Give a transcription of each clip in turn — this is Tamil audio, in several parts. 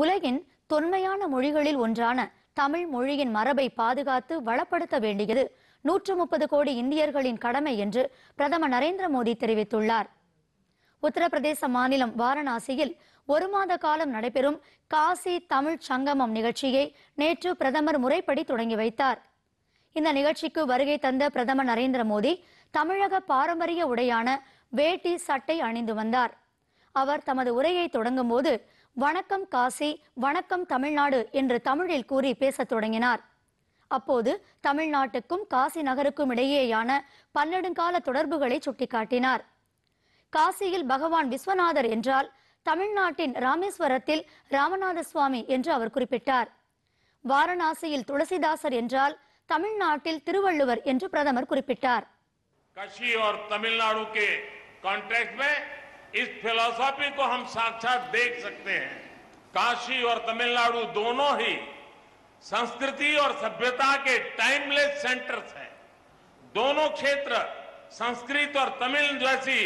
உலகின் தொன்மையான மொழிகளில் ஒன்றான தமிழ் மொழியின் மரபை பாதுகாத்து வளப்படுத்த வேண்டியது நூற்று முப்பது கோடி இந்தியர்களின் கடமை என்று பிரதமர் நரேந்திர மோடி தெரிவித்துள்ளார் உத்தரப்பிரதேச மாநிலம் வாரணாசியில் ஒரு மாத காலம் நடைபெறும் காசி தமிழ் சங்கமம் நிகழ்ச்சியை நேற்று பிரதமர் முறைப்படி தொடங்கி வைத்தார் இந்த நிகழ்ச்சிக்கு வருகை தந்த பிரதமர் நரேந்திர மோடி தமிழக பாரம்பரிய உடையான வேட்டி சட்டை அணிந்து வந்தார் அவர் தமது உரையை தொடங்கும் போது வணக்கம் காசி வணக்கம் தமிழ்நாடு என்று தமிழில் கூறி பேசத் தொடங்கினார் அப்போது தமிழ்நாட்டுக்கும் காசி நகருக்கும் இடையேயான பன்னெடுங்கால தொடர்புகளை சுட்டிக்காட்டினார் காசியில் பகவான் விஸ்வநாதர் என்றால் தமிழ்நாட்டின் ராமேஸ்வரத்தில் ராமநாத சுவாமி என்று அவர் குறிப்பிட்டார் வாரணாசியில் துளசிதாசர் என்றால் தமிழ்நாட்டில் திருவள்ளுவர் என்று பிரதமர் குறிப்பிட்டார் इस फिलोसॉफी को हम साक्षात देख सकते हैं काशी और तमिलनाडु दोनों ही संस्कृति और सभ्यता के टाइमलेस सेंटर्स हैं दोनों क्षेत्र संस्कृत और तमिल जैसी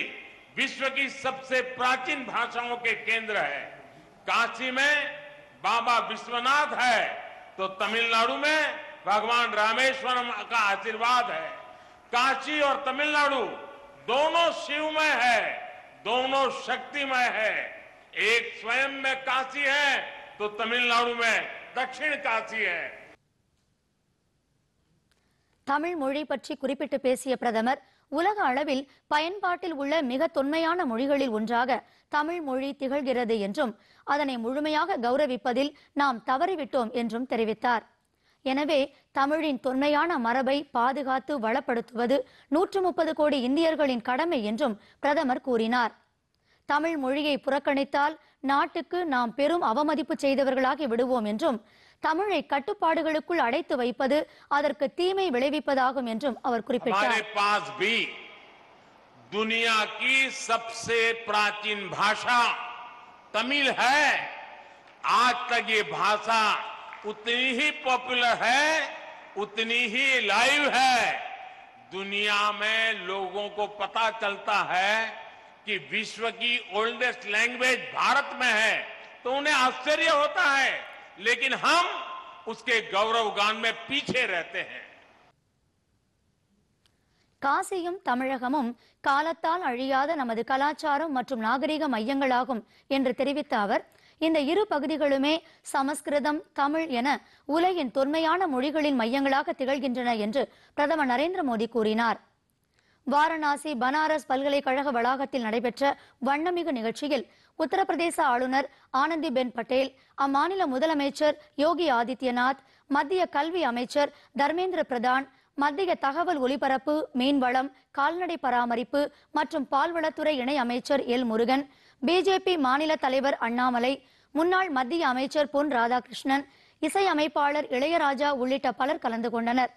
विश्व की सबसे प्राचीन भाषाओं के केंद्र है काशी में बाबा विश्वनाथ है तो तमिलनाडु में भगवान रामेश्वरम का आशीर्वाद है काशी और तमिलनाडु दोनों शिव में है दोनों शक्तिमय है एक स्वयं में काशी है तो तमिलनाडु में दक्षिण काशी है தமிழ் மொழி பற்றி குறிப்பிட்டு பேசிய பிரதமர் உலக அளவில் பயன்பாட்டில் உள்ள மிக தொன்மையான மொழிகளில் ஒன்றாக தமிழ் மொழி திகழ்கிறது என்றும் அதனை முழுமையாக கௌரவிப்பதில் நாம் தவறிவிட்டோம் என்றும் தெரிவித்தார் எனவே தமிழின் தொன்மையான மரபை பாதுகாத்து வளப்படுத்துவது நூற்று முப்பது கோடி இந்தியர்களின் கடமை என்றும் பிரதமர் கூறினார் தமிழ் மொழியை புறக்கணித்தால் நாட்டுக்கு நாம் பெரும் அவமதிப்பு செய்தவர்களாகி விடுவோம் என்றும் தமிழை கட்டுப்பாடுகளுக்குள் அடைத்து வைப்பது அதற்கு தீமை விளைவிப்பதாகும் என்றும் அவர் குறிப்பிட்டார் दुनिया की सबसे प्राचीन भाषा तमिल है आज तक ये भाषा उतनी ही पॉपुलर है उतनी ही लाइव है दुनिया में लोगों को पता चलता है कि विश्व की ओल्डेस्ट लैंग्वेज भारत में है तो उन्हें आश्चर्य होता है लेकिन हम उसके गौरव गान में पीछे रहते हैं காசியும் தமிழகமும் காலத்தால் அழியாத நமது கலாச்சாரம் மற்றும் நாகரிக மையங்களாகும் என்று தெரிவித்த அவர் இந்த இரு பகுதிகளுமே சமஸ்கிருதம் தமிழ் என உலகின் தொன்மையான மொழிகளின் மையங்களாக திகழ்கின்றன என்று பிரதமர் நரேந்திர மோடி கூறினார் வாரணாசி பனாரஸ் பல்கலைக்கழக வளாகத்தில் நடைபெற்ற வண்ணமிகு நிகழ்ச்சியில் உத்தரப்பிரதேச ஆளுநர் ஆனந்தி பென் பட்டேல் அம்மாநில முதலமைச்சர் யோகி ஆதித்யநாத் மத்திய கல்வி அமைச்சர் தர்மேந்திர பிரதான் மத்திய தகவல் ஒலிபரப்பு மீன்வளம் கால்நடை பராமரிப்பு மற்றும் பால்வளத்துறை இணை அமைச்சர் எல் முருகன் பிஜேபி மாநில தலைவர் அண்ணாமலை முன்னாள் மத்திய அமைச்சர் பொன் ராதாகிருஷ்ணன் இசையமைப்பாளர் இளையராஜா உள்ளிட்ட பலர் கலந்து கொண்டனர்